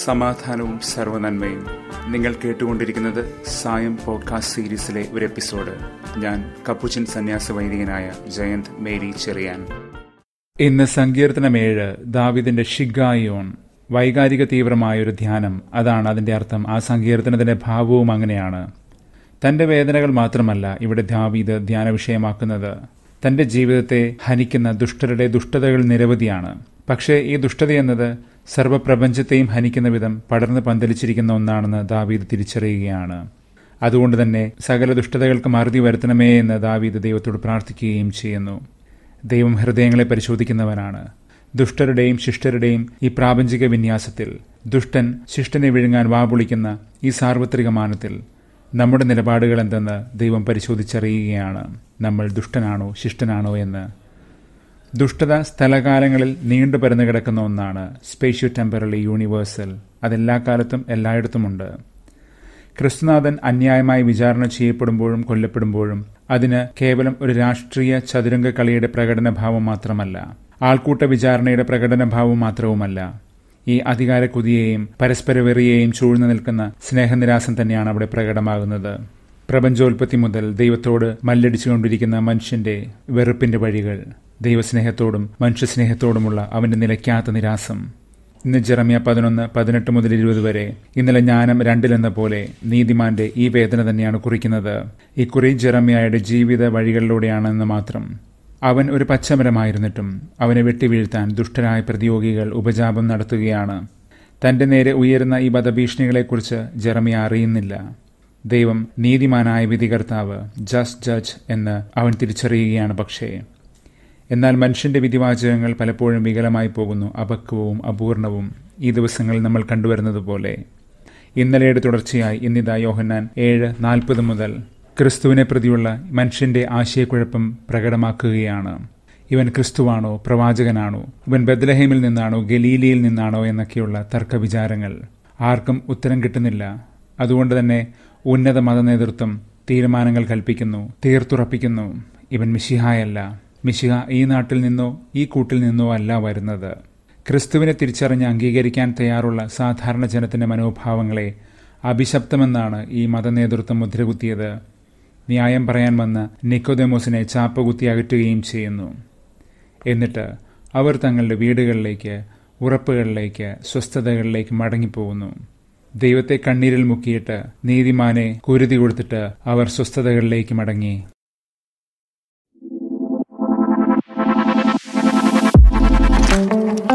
സമാധാനവും സർവനന്മയും നിങ്ങൾ കേട്ടുകൊണ്ടിരിക്കുന്നത് സായം പോഡ്കാസ്റ്റ് സീരീസിലെ ഒരു എപ്പിസോഡ് ഞാൻ കപ്പുച്ചൻ സന്യാസ വൈദികനായ ജയന്ത് മേരി ചെറിയാൻ ഇന്ന് സങ്കീർത്തനമേഴ് ദാവിദിന്റെ ഷിഗായോൺ വൈകാരിക തീവ്രമായ ഒരു ധ്യാനം അതാണ് അതിന്റെ അർത്ഥം ആ സങ്കീർത്തനത്തിന്റെ ഭാവവും അങ്ങനെയാണ് തന്റെ വേദനകൾ മാത്രമല്ല ഇവിടെ ദാവീദ് ധ്യാന വിഷയമാക്കുന്നത് തന്റെ ജീവിതത്തെ ഹനിക്കുന്ന ദുഷ്ടരുടെ ദുഷ്ടതകൾ നിരവധിയാണ് പക്ഷേ ഈ ദുഷ്ടതയെന്നത് സർവപ്രപഞ്ചത്തെയും ഹനിക്കുന്ന വിധം പടർന്ന് പന്തലിച്ചിരിക്കുന്ന ഒന്നാണെന്ന് ദാവീദ് തിരിച്ചറിയുകയാണ് അതുകൊണ്ട് തന്നെ സകല ദുഷ്ടതകൾക്ക് മറുതി വരുത്തണമേ എന്ന് ദാവീദ് ദൈവത്തോട് പ്രാർത്ഥിക്കുകയും ചെയ്യുന്നു ദൈവം ഹൃദയങ്ങളെ പരിശോധിക്കുന്നവനാണ് ദുഷ്ടരുടെയും ശിഷ്ടരുടെയും ഈ പ്രാപഞ്ചിക വിന്യാസത്തിൽ ദുഷ്ടൻ ശിഷ്ടനെ വിഴുങ്ങാൻ വാപൊളിക്കുന്ന ഈ സാർവത്രിക മാനത്തിൽ നമ്മുടെ നിലപാടുകൾ എന്തെന്ന് ദൈവം പരിശോധിച്ചറിയുകയാണ് നമ്മൾ ദുഷ്ടനാണോ ശിഷ്ടനാണോ എന്ന് ദുഷ്ടത സ്ഥലകാലങ്ങളിൽ നീണ്ടു പരന്നു കിടക്കുന്ന ഒന്നാണ് സ്പേഷ്യോ ടെമ്പററി യൂണിവേഴ്സൽ അതെല്ലാ കാലത്തും എല്ലായിടത്തുമുണ്ട് ക്രിസ്തുനാഥൻ അന്യായമായി വിചാരണ ചെയ്യപ്പെടുമ്പോഴും കൊല്ലപ്പെടുമ്പോഴും അതിന് കേവലം ഒരു രാഷ്ട്രീയ ചതുരംഗ കളിയുടെ പ്രകടനഭാവം മാത്രമല്ല ആൾക്കൂട്ട വിചാരണയുടെ പ്രകടനഭാവം മാത്രവുമല്ല ഈ പരസ്പര വെറിയേയും ചൂഴ്ന്നു നിൽക്കുന്ന സ്നേഹനിരാസം തന്നെയാണ് അവിടെ പ്രകടമാകുന്നത് പ്രപഞ്ചോൽപത്തി മുതൽ ദൈവത്തോട് മല്ലടിച്ചുകൊണ്ടിരിക്കുന്ന മനുഷ്യന്റെ വെറുപ്പിന്റെ വഴികൾ ദൈവസ്നേഹത്തോടും മനുഷ്യസ്നേഹത്തോടുമുള്ള അവന്റെ നിലയ്ക്കാത്ത നിരാസം ഇന്ന് ജെറമിയ പതിനൊന്ന് പതിനെട്ട് മുതൽ ഇരുപത് വരെ ഇന്നലെ ജ്ഞാനം രണ്ടിലെന്ന പോലെ നീതിമാന്റെ ഈ വേദന തന്നെയാണ് കുറിക്കുന്നത് ഇക്കുറി ജെറമിയയുടെ ജീവിത വഴികളിലൂടെയാണെന്ന് മാത്രം അവൻ ഒരു പച്ചമരമായിരുന്നിട്ടും അവനെ വെട്ടിവീഴ്ത്താൻ ദുഷ്ടരായ പ്രതിയോഗികൾ ഉപജാപം നടത്തുകയാണ് തന്റെ നേരെ ഉയരുന്ന ഈ വധഭീഷണികളെക്കുറിച്ച് ജെറമിയ അറിയുന്നില്ല ദൈവം നീതിമാനായ വിധികർത്താവ് ജസ്റ്റ് ജഡ്ജ് എന്ന് അവൻ തിരിച്ചറിയുകയാണ് പക്ഷേ എന്നാൽ മനുഷ്യന്റെ വിധിവാചകങ്ങൾ പലപ്പോഴും വികലമായി പോകുന്നു അപക്വവും അപൂർണവും ഈ ദിവസങ്ങളിൽ നമ്മൾ കണ്ടുവരുന്നത് പോലെ ഇന്നലെയുടെ തുടർച്ചയായി ഇന്നിതാ യോഹന്നാൻ ഏഴ് നാൽപ്പത് മുതൽ ക്രിസ്തുവിനെ പ്രതിയുള്ള മനുഷ്യന്റെ ആശയക്കുഴപ്പം പ്രകടമാക്കുകയാണ് ഇവൻ ക്രിസ്തുവാണോ പ്രവാചകനാണോ ഇവൻ ബദ്ലഹേമിൽ നിന്നാണോ ഗലീലിയിൽ നിന്നാണോ എന്നൊക്കെയുള്ള വിചാരങ്ങൾ ആർക്കും ഉത്തരം കിട്ടുന്നില്ല അതുകൊണ്ട് തന്നെ ഉന്നത മത നേതൃത്വം തീരുമാനങ്ങൾ കൽപ്പിക്കുന്നു തീർത്തുറപ്പിക്കുന്നു ഇവൻ മിഷിഹായല്ല മിശിഹ ഈ നാട്ടിൽ നിന്നോ ഈ കൂട്ടിൽ നിന്നോ അല്ല വരുന്നത് ക്രിസ്തുവിനെ തിരിച്ചറിഞ്ഞ് അംഗീകരിക്കാൻ തയ്യാറുള്ള സാധാരണ ജനത്തിന്റെ മനോഭാവങ്ങളെ അഭിശപ്തമെന്നാണ് ഈ മതനേതൃത്വം മുദ്രകുത്തിയത് ന്യായം പറയാൻ വന്ന നിക്കോദെമോസിനെ ചാപ്പുകുത്തി അകറ്റുകയും ചെയ്യുന്നു എന്നിട്ട് അവർ തങ്ങളുടെ വീടുകളിലേക്ക് ഉറപ്പുകളിലേക്ക് സ്വസ്ഥതകളിലേക്ക് മടങ്ങിപ്പോകുന്നു ദൈവത്തെ കണ്ണീരിൽ മുക്കിയിട്ട് നീതിമാനെ കുരുതി കൊടുത്തിട്ട് അവർ സ്വസ്ഥതകളിലേക്ക് മടങ്ങി Thank you.